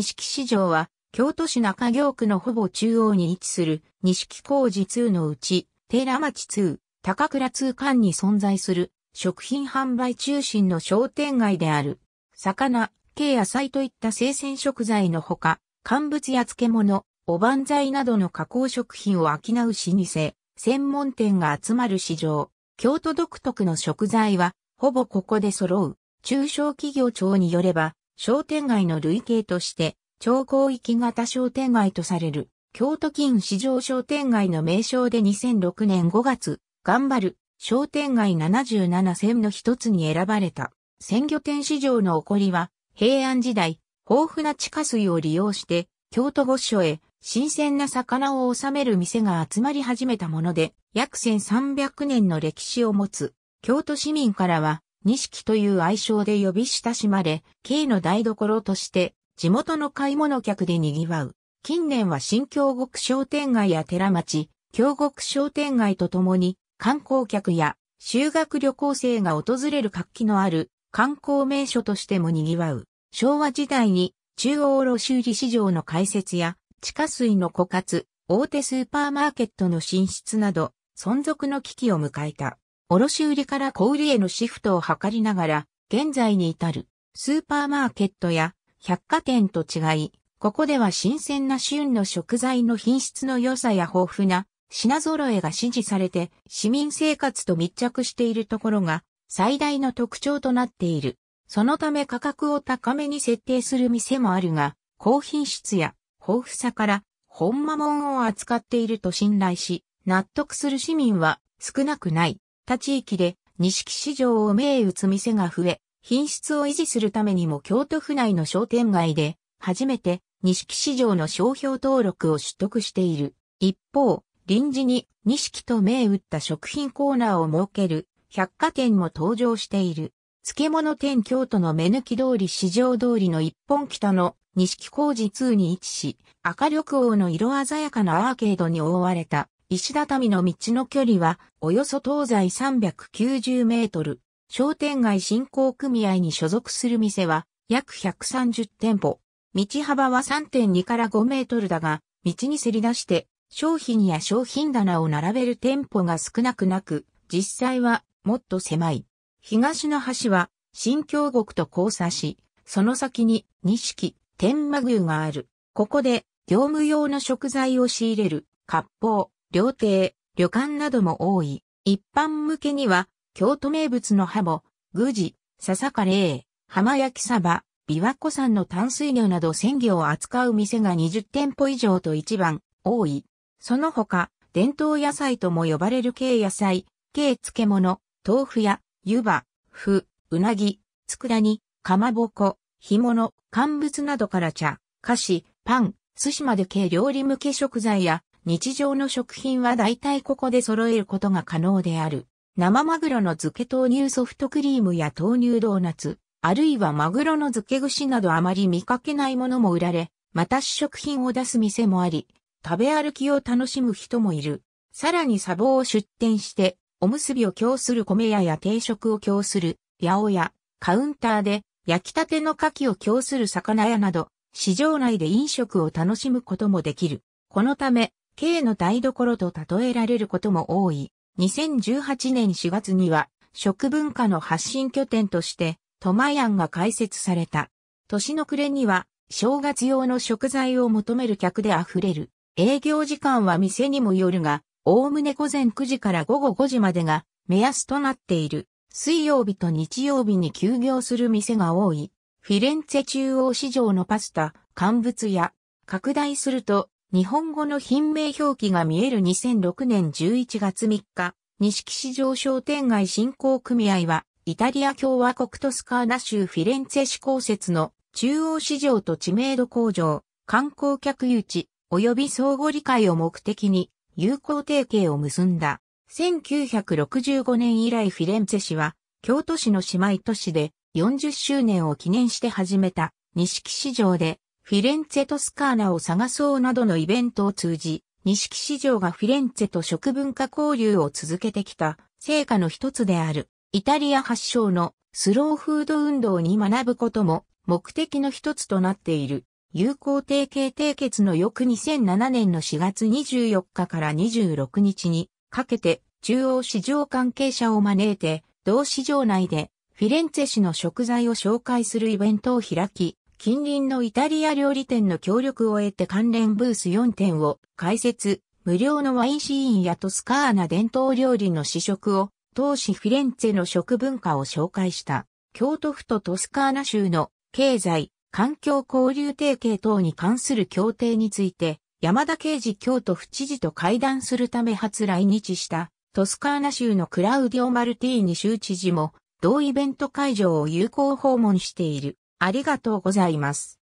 錦市場は、京都市中京区のほぼ中央に位置する、錦工事2のうち、寺町2、高倉通間に存在する、食品販売中心の商店街である。魚、系野菜といった生鮮食材のほか、乾物や漬物、おばんざいなどの加工食品を商う老舗、専門店が集まる市場。京都独特の食材は、ほぼここで揃う。中小企業庁によれば、商店街の類型として、超広域型商店街とされる、京都近市場商店街の名称で2006年5月、頑張る商店街77選の一つに選ばれた。鮮魚店市場の起こりは、平安時代、豊富な地下水を利用して、京都御所へ新鮮な魚を収める店が集まり始めたもので、約1300年の歴史を持つ、京都市民からは、錦という愛称で呼び親しまれ、K の台所として地元の買い物客で賑わう。近年は新京極商店街や寺町、京極商店街とともに観光客や修学旅行生が訪れる活気のある観光名所としても賑わう。昭和時代に中央卸売市場の開設や地下水の枯渇、大手スーパーマーケットの進出など存続の危機を迎えた。卸売から小売へのシフトを図りながら、現在に至る、スーパーマーケットや百貨店と違い、ここでは新鮮な旬の食材の品質の良さや豊富な品揃えが支持されて市民生活と密着しているところが最大の特徴となっている。そのため価格を高めに設定する店もあるが、高品質や豊富さから本間門を扱っていると信頼し、納得する市民は少なくない。た地域で錦市場を銘打つ店が増え、品質を維持するためにも京都府内の商店街で、初めて錦市場の商標登録を取得している。一方、臨時に錦と銘打った食品コーナーを設ける百貨店も登場している。漬物店京都の目抜き通り市場通りの一本北の錦工事2に位置し、赤緑黄の色鮮やかなアーケードに覆われた石畳の道の距離は、およそ東西390メートル。商店街振興組合に所属する店は、約130店舗。道幅は3.2から5メートルだが、道にせり出して、商品や商品棚を並べる店舗が少なくなく、実際はもっと狭い。東の端は、新京極と交差し、その先に、錦、天満宮がある。ここで、業務用の食材を仕入れる、割烹、料亭、旅館なども多い。一般向けには、京都名物のハボ、宮司、笹カレー、浜焼きサバ、琵琶湖産の淡水魚など鮮魚を扱う店が20店舗以上と一番多い。その他、伝統野菜とも呼ばれる軽野菜、軽漬物、豆腐や、湯葉、麩、うなぎ、佃煮、かまぼこ、干物、乾物などから茶、菓子、パン、寿司まで軽料理向け食材や日常の食品は大体ここで揃えることが可能である。生マグロの漬け豆乳ソフトクリームや豆乳ドーナツ、あるいはマグロの漬け串などあまり見かけないものも売られ、また試食品を出す店もあり、食べ歩きを楽しむ人もいる。さらに砂防を出店して、おむすびを供する米屋や定食を供する、八百屋、カウンターで、焼きたての牡蠣を供する魚屋など、市場内で飲食を楽しむこともできる。このため、K の台所と例えられることも多い。2018年4月には、食文化の発信拠点として、トマヤンが開設された。年の暮れには、正月用の食材を求める客で溢れる。営業時間は店にもよるが、おおむね午前9時から午後5時までが目安となっている。水曜日と日曜日に休業する店が多い。フィレンツェ中央市場のパスタ、乾物や、拡大すると日本語の品名表記が見える2006年11月3日、西市場商店街振興組合は、イタリア共和国トスカーナ州フィレンツェ市公設の中央市場と知名度向上、観光客誘致、及び相互理解を目的に友好提携を結んだ。1965年以来フィレンツェ市は、京都市の姉妹都市で40周年を記念して始めた、西木市場でフィレンツェ・トスカーナを探そうなどのイベントを通じ、錦市場がフィレンツェと食文化交流を続けてきた成果の一つである、イタリア発祥のスローフード運動に学ぶことも目的の一つとなっている。有効提携締結の翌2007年の4月24日から26日にかけて中央市場関係者を招いて同市場内でフィレンツェ市の食材を紹介するイベントを開き、近隣のイタリア料理店の協力を得て関連ブース4店を開設、無料のワインシーンやトスカーナ伝統料理の試食を、当時フィレンツェの食文化を紹介した、京都府とトスカーナ州の経済、環境交流提携等に関する協定について、山田刑事京都府知事と会談するため初来日した、トスカーナ州のクラウディオ・マルティーニ州知事も、同イベント会場を有効訪問している。ありがとうございます。